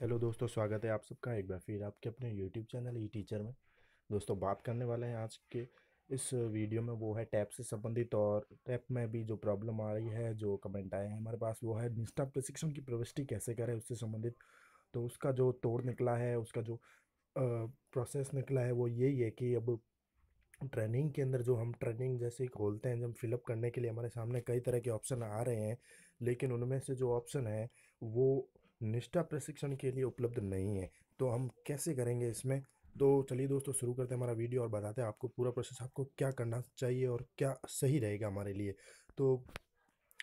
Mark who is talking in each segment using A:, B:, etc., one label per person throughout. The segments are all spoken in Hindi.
A: हेलो दोस्तों स्वागत है आप सबका एक बार फिर आपके अपने यूट्यूब चैनल ई टीचर में दोस्तों बात करने वाले हैं आज के इस वीडियो में वो है टैप से संबंधित और टैप में भी जो प्रॉब्लम आ रही है जो कमेंट आए हैं हमारे पास वो है निष्ठा प्रशिक्षण की प्रविष्टि कैसे करें उससे संबंधित तो उसका जो तोड़ निकला है उसका जो प्रोसेस निकला है वो यही है कि अब ट्रेनिंग के अंदर जो हम ट्रेनिंग जैसे खोलते हैं जब फिलअप करने के लिए हमारे सामने कई तरह के ऑप्शन आ रहे हैं लेकिन उनमें से जो ऑप्शन है वो निष्ठा प्रशिक्षण के लिए उपलब्ध नहीं है तो हम कैसे करेंगे इसमें तो चलिए दोस्तों शुरू करते हैं हमारा वीडियो और बताते हैं आपको पूरा प्रोसेस आपको क्या करना चाहिए और क्या सही रहेगा हमारे लिए तो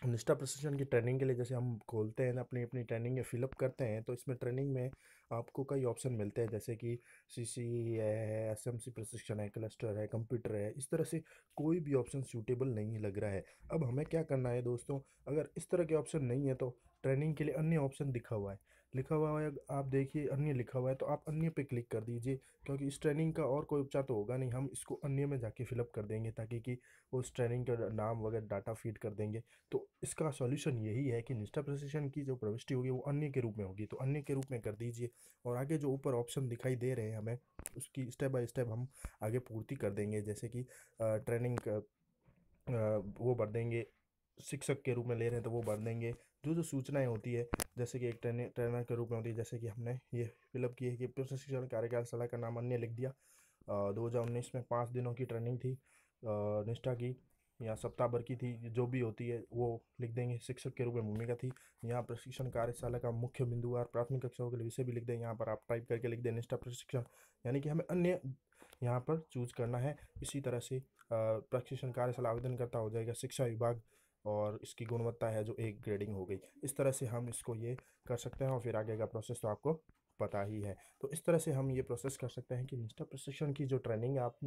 A: निष्ठा प्रशिक्षण की ट्रेनिंग के लिए जैसे हम खोलते हैं ना अपनी अपनी ट्रेनिंग या फिलअप करते हैं तो इसमें ट्रेनिंग में आपको कई ऑप्शन मिलते हैं जैसे कि सी सी है एस एम सी प्रशिक्षण है क्लस्टर है कंप्यूटर है इस तरह से कोई भी ऑप्शन सूटेबल नहीं लग रहा है अब हमें क्या करना है दोस्तों अगर इस तरह के ऑप्शन नहीं है तो ट्रेनिंग के लिए अन्य ऑप्शन दिखा हुआ है लिखा हुआ है आप देखिए अन्य लिखा हुआ है तो आप अन्य पे क्लिक कर दीजिए क्योंकि इस ट्रेनिंग का और कोई उपचार तो होगा नहीं हम इसको अन्य में जाके फिलअप कर देंगे ताकि कि उस ट्रेनिंग का नाम वगैरह डाटा फीड कर देंगे तो इसका सॉल्यूशन यही है कि निष्ठा प्रशिक्षण की जो प्रविष्टि होगी वो अन्य के रूप में होगी तो अन्य के रूप में कर दीजिए और आगे जो ऊपर ऑप्शन दिखाई दे रहे हैं हमें उसकी स्टेप बाई स्टेप हम आगे पूर्ति कर देंगे जैसे कि ट्रेनिंग वो भर देंगे शिक्षक के रूप में ले रहे हैं तो वो भर देंगे जो जो सूचनाएं होती है जैसे कि एक ट्रेनिंग ट्रेनर के रूप में होती है जैसे कि हमने ये फिलअप की है कि प्रशिक्षण कार्यकाल सलाह का नाम अन्य लिख दिया दो हज़ार उन्नीस में पाँच दिनों की ट्रेनिंग थी निष्ठा की या सप्ताह भर की थी जो भी होती है वो लिख देंगे शिक्षक के रूप में भूमिका थी यहाँ प्रशिक्षण कार्यशाला का मुख्य बिंदु और प्राथमिक कक्षाओं के विषय भी लिख दें यहाँ पर आप टाइप करके लिख दें निष्ठा प्रशिक्षण यानी कि हमें अन्य यहाँ पर चूज करना है इसी तरह से प्रशिक्षण कार्यशाला आवेदन करता हो जाएगा शिक्षा विभाग और इसकी गुणवत्ता है जो एक ग्रेडिंग हो गई इस तरह से हम इसको ये कर सकते हैं और फिर आगे का प्रोसेस तो आपको पता ही है तो इस तरह से हम ये प्रोसेस कर सकते हैं कि निष्ठा प्रशिक्षण की जो ट्रेनिंग आप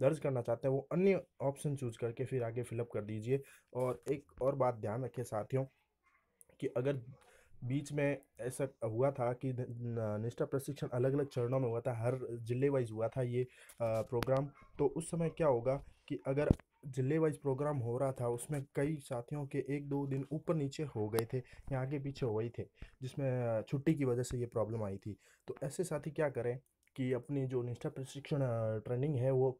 A: दर्ज करना चाहते हैं वो अन्य ऑप्शन चूज करके फिर आगे फिलअप कर दीजिए और एक और बात ध्यान रखें साथियों कि अगर बीच में ऐसा हुआ था कि निष्ठा प्रशिक्षण अलग अलग चरणों में हुआ था हर जिले वाइज हुआ था ये प्रोग्राम तो उस समय क्या होगा कि अगर जिले वाइज प्रोग्राम हो रहा था उसमें कई साथियों के एक दो दिन ऊपर नीचे हो गए थे या आगे पीछे हो गए थे जिसमें छुट्टी की वजह से ये प्रॉब्लम आई थी तो ऐसे साथी क्या करें कि अपनी जो निष्ठा प्रशिक्षण ट्रेनिंग है वो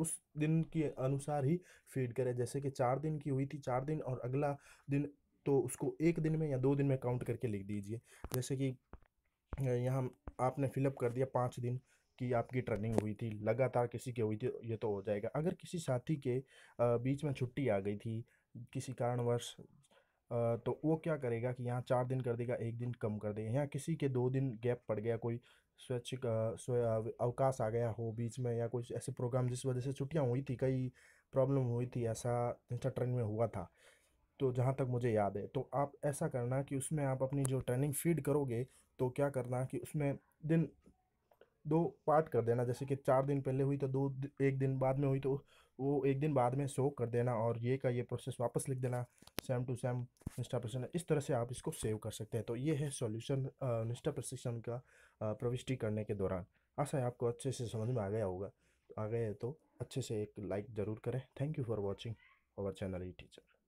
A: उस दिन के अनुसार ही फीड करें जैसे कि चार दिन की हुई थी चार दिन और अगला दिन तो उसको एक दिन में या दो दिन में काउंट करके लिख दीजिए जैसे कि यहाँ आपने फिलअप कर दिया पाँच दिन कि आपकी ट्रेनिंग हुई थी लगातार किसी के हुई थी ये तो हो जाएगा अगर किसी साथी के बीच में छुट्टी आ गई थी किसी कारणवश तो वो क्या करेगा कि यहाँ चार दिन कर देगा एक दिन कम कर देगा यहाँ किसी के दो दिन गैप पड़ गया कोई स्वैच्छिक अवकाश आ गया हो बीच में या कोई ऐसे प्रोग्राम जिस वजह से छुट्टियाँ हुई थी कई प्रॉब्लम हुई थी ऐसा इंस्टा ट्रेनिंग में हुआ था तो जहाँ तक मुझे याद है तो आप ऐसा करना कि उसमें आप अपनी जो ट्रेनिंग फीड करोगे तो क्या करना कि उसमें दिन दो पार्ट कर देना जैसे कि चार दिन पहले हुई तो दो एक दिन बाद में हुई तो वो एक दिन बाद में शो कर देना और ये का ये प्रोसेस वापस लिख देना सेम टू सेम निष्ठा प्रशिक्षण इस तरह से आप इसको सेव कर सकते हैं तो ये है सॉल्यूशन निष्ठा प्रशिक्षण का प्रविष्टि करने के दौरान आशा है आपको अच्छे से समझ में आ गया होगा आ गए तो अच्छे से एक लाइक ज़रूर करें thank you for watching our channel E teacher